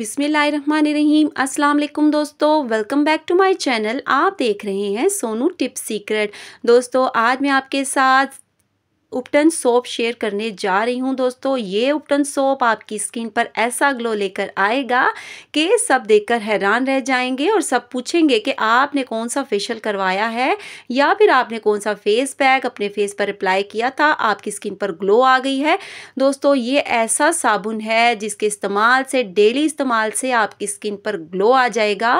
बिसमीम अस्सलाम वालेकुम दोस्तों welcome back to my channel आप देख रहे हैं सोनू टिप सीक्रेट दोस्तों आज मैं आपके साथ उपटन सोप शेयर करने जा रही हूँ दोस्तों ये उपटन सोप आपकी स्किन पर ऐसा ग्लो लेकर आएगा कि सब देखकर हैरान रह जाएंगे और सब पूछेंगे कि आपने कौन सा फेशियल करवाया है या फिर आपने कौन सा फेस पैक अपने फेस पर अप्लाई किया था आपकी स्किन पर ग्लो आ गई है दोस्तों ये ऐसा साबुन है जिसके इस्तेमाल से डेली इस्तेमाल से आपकी स्किन पर ग्लो आ जाएगा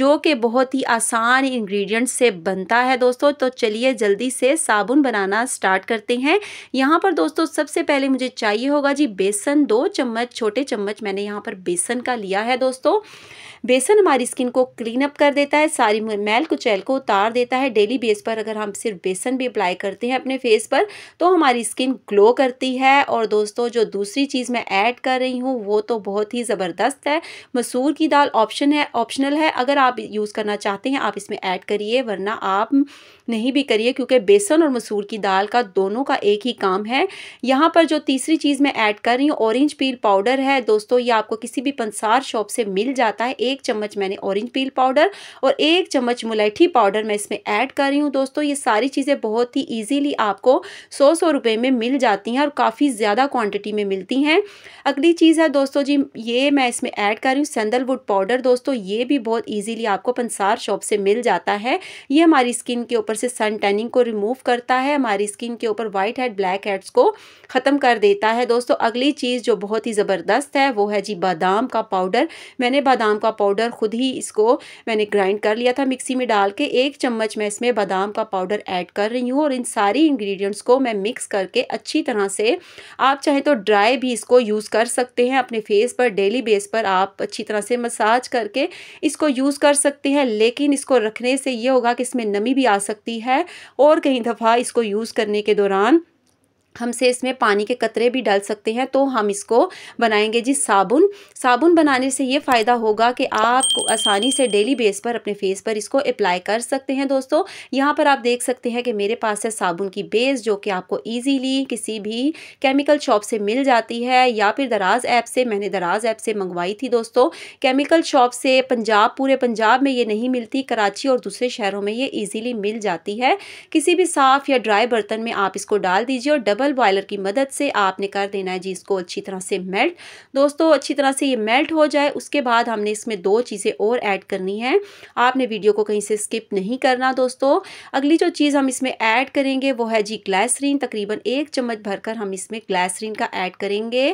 जो कि बहुत ही आसान इन्ग्रीडियंट से बनता है दोस्तों तो चलिए जल्दी से साबुन बनाना स्टार्ट करते हैं हैं यहाँ पर दोस्तों सबसे पहले मुझे चाहिए होगा जी बेसन दो चम्मच छोटे चम्मच मैंने यहाँ पर बेसन का लिया है दोस्तों बेसन हमारी स्किन को क्लीन अप कर देता है सारी मैल कुचैल को उतार देता है डेली बेस पर अगर हम सिर्फ बेसन भी अप्लाई करते हैं अपने फेस पर तो हमारी स्किन ग्लो करती है और दोस्तों जो दूसरी चीज़ मैं ऐड कर रही हूँ वो तो बहुत ही ज़बरदस्त है मसूर की दाल ऑप्शन है ऑप्शनल है अगर आप यूज़ करना चाहते हैं आप इसमें ऐड करिए वरना आप नहीं भी करिए क्योंकि बेसन और मसूर की दाल का दोनों का एक ही काम है यहाँ पर जो तीसरी चीज़ मैं ऐड कर रही हूँ ऑरेंज पील पाउडर है दोस्तों ये आपको किसी भी पंसार शॉप से मिल जाता है एक चम्मच मैंने ऑरेंज पील पाउडर और एक चम्मच मुलैठी पाउडर मैं इसमें ऐड कर रही हूँ दोस्तों ये सारी चीज़ें बहुत ही ईजीली आपको सौ सौ रुपये में मिल जाती हैं और काफ़ी ज़्यादा क्वान्टिटी में मिलती हैं अगली चीज़ है दोस्तों जी ये मैं इसमें ऐड कर रही हूँ सैंडलवुड पाउडर दोस्तों ये भी बहुत ईजीली आपको पंसार शॉप से मिल जाता है ये हमारी स्किन के ऊपर से सन टैनिंग को रिमूव करता है हमारी स्किन के ऊपर वाइट हेड ब्लैक हेड्स को ख़त्म कर देता है दोस्तों अगली चीज़ जो बहुत ही ज़बरदस्त है वो है जी बादाम का पाउडर मैंने बादाम का पाउडर खुद ही इसको मैंने ग्राइंड कर लिया था मिक्सी में डाल के एक चम्मच मैं इसमें बादाम का पाउडर ऐड कर रही हूँ और इन सारी इंग्रेडिएंट्स को मैं मिक्स करके अच्छी तरह से आप चाहे तो ड्राई भी इसको यूज़ कर सकते हैं अपने फेस पर डेली बेस पर आप अच्छी तरह से मसाज करके इसको यूज़ कर सकते हैं लेकिन इसको रखने से ये होगा कि इसमें नमी भी आ सकती है और कहीं दफ़ा इसको यूज़ करने के दौरान हमसे इसमें पानी के कतरे भी डाल सकते हैं तो हम इसको बनाएंगे जी साबुन साबुन बनाने से ये फ़ायदा होगा कि आप आसानी से डेली बेस पर अपने फेस पर इसको अप्लाई कर सकते हैं दोस्तों यहाँ पर आप देख सकते हैं कि मेरे पास है साबुन की बेस जो कि आपको ईजीली किसी भी केमिकल शॉप से मिल जाती है या फिर दराज ऐप से मैंने दराज ऐप से मंगवाई थी दोस्तों केमिकल शॉप से पंजाब पूरे पंजाब में ये नहीं मिलती कराची और दूसरे शहरों में ये ईजीली मिल जाती है किसी भी साफ़ या ड्राई बर्तन में आप इसको डाल दीजिए और डबल डबल बॉयलर की मदद से आपने कर देना है जी इसको अच्छी तरह से मेल्ट दोस्तों अच्छी तरह से ये मेल्ट हो जाए उसके बाद हमने इसमें दो चीज़ें और ऐड करनी है आपने वीडियो को कहीं से स्किप नहीं करना दोस्तों अगली जो चीज़ हम इसमें ऐड करेंगे वो है जी ग्लासरीन तकरीबन एक चम्मच भरकर हम इसमें ग्लासरीन का ऐड करेंगे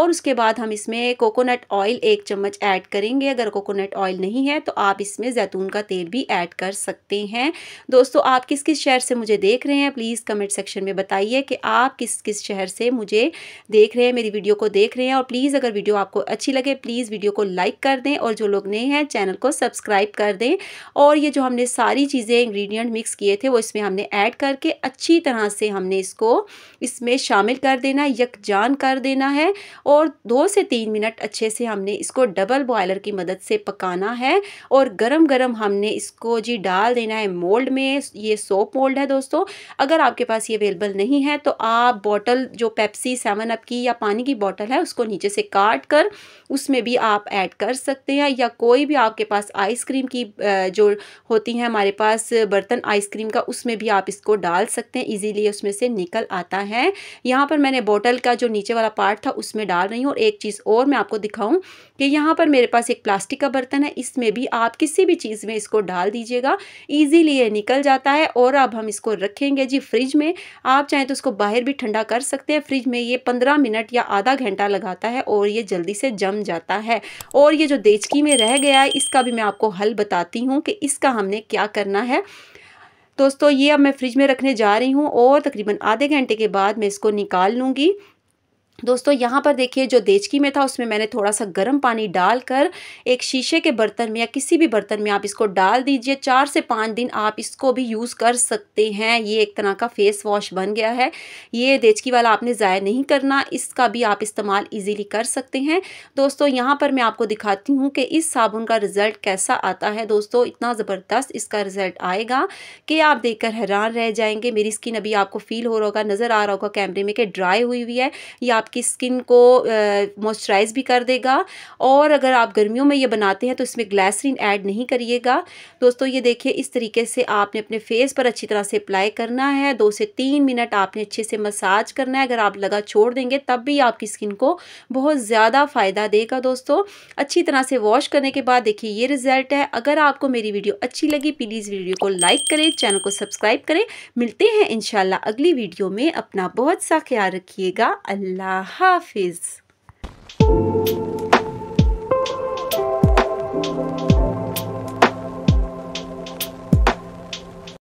और उसके बाद हम इसमें कोकोनट ऑयल एक चम्मच ऐड करेंगे अगर कोकोनट ऑयल नहीं है तो आप इसमें जैतून का तेल भी ऐड कर सकते हैं दोस्तों आप किस किस शहर से मुझे देख रहे हैं प्लीज़ कमेंट सेक्शन में बताइए कि आप किस किस शहर से मुझे देख रहे हैं मेरी वीडियो को देख रहे हैं और प्लीज़ अगर वीडियो आपको अच्छी लगे प्लीज़ वीडियो को लाइक कर दें और जो लोग नए हैं चैनल को सब्सक्राइब कर दें और ये जो हमने सारी चीज़ें इंग्रेडिएंट मिक्स किए थे वो इसमें हमने ऐड करके अच्छी तरह से हमने इसको इसमें शामिल कर देना यकजान कर देना है और दो से तीन मिनट अच्छे से हमने इसको डबल बॉयलर की मदद से पकाना है और गरम गरम हमने इसको जी डाल देना है मोल्ड में ये सोप मोल्ड है दोस्तों अगर आपके पास ये अवेलेबल नहीं है तो आप आप बॉटल जो पेप्सी सेवन अप की या पानी की बॉटल है उसको नीचे से काट कर उसमें भी आप ऐड कर सकते हैं या कोई भी आपके पास आइसक्रीम की जो होती हैं हमारे पास बर्तन आइसक्रीम का उसमें भी आप इसको डाल सकते हैं इजीली उसमें से निकल आता है यहाँ पर मैंने बॉटल का जो नीचे वाला पार्ट था उसमें डाल रही हूँ और एक चीज़ और मैं आपको दिखाऊँ कि यहाँ पर मेरे पास एक प्लास्टिक का बर्तन है इसमें भी आप किसी भी चीज़ में इसको डाल दीजिएगा ईजीलिए ये निकल जाता है और अब हम इसको रखेंगे जी फ्रिज में आप चाहें तो उसको बाहर भी ठंडा कर सकते हैं फ्रिज में ये पंद्रह मिनट या आधा घंटा लगाता है और ये जल्दी से जम जाता है और ये जो देचकी में रह गया है इसका भी मैं आपको हल बताती हूँ कि इसका हमने क्या करना है दोस्तों ये अब मैं फ्रिज में रखने जा रही हूँ और तकरीबन आधे घंटे के बाद मैं इसको निकाल लूँगी दोस्तों यहाँ पर देखिए जो देचकी में था उसमें मैंने थोड़ा सा गर्म पानी डालकर एक शीशे के बर्तन में या किसी भी बर्तन में आप इसको डाल दीजिए चार से पाँच दिन आप इसको भी यूज़ कर सकते हैं ये एक तरह का फेस वॉश बन गया है ये देचकी वाला आपने ज़ाया नहीं करना इसका भी आप इस्तेमाल ईजिली कर सकते हैं दोस्तों यहाँ पर मैं आपको दिखाती हूँ कि इस साबुन का रिज़ल्ट कैसा आता है दोस्तों इतना ज़बरदस्त इसका रिज़ल्ट आएगा कि आप देख हैरान रह जाएंगे मेरी स्किन अभी आपको फील हो रहा होगा नज़र आ रहा होगा कैमरे में कि ड्राई हुई हुई है या आप आपकी स्किन को मॉइस्चराइज भी कर देगा और अगर आप गर्मियों में ये बनाते हैं तो इसमें ग्लैसरीन ऐड नहीं करिएगा दोस्तों ये देखिए इस तरीके से आपने अपने फेस पर अच्छी तरह से अप्लाई करना है दो से तीन मिनट आपने अच्छे से मसाज करना है अगर आप लगा छोड़ देंगे तब भी आपकी स्किन को बहुत ज़्यादा फ़ायदा देगा दोस्तों अच्छी तरह से वॉश करने के बाद देखिए ये रिजल्ट है अगर आपको मेरी वीडियो अच्छी लगी प्लीज़ वीडियो को लाइक करें चैनल को सब्सक्राइब करें मिलते हैं इनशाला अगली वीडियो में अपना बहुत सा ख्याल रखिएगा अल्लाह Hafiz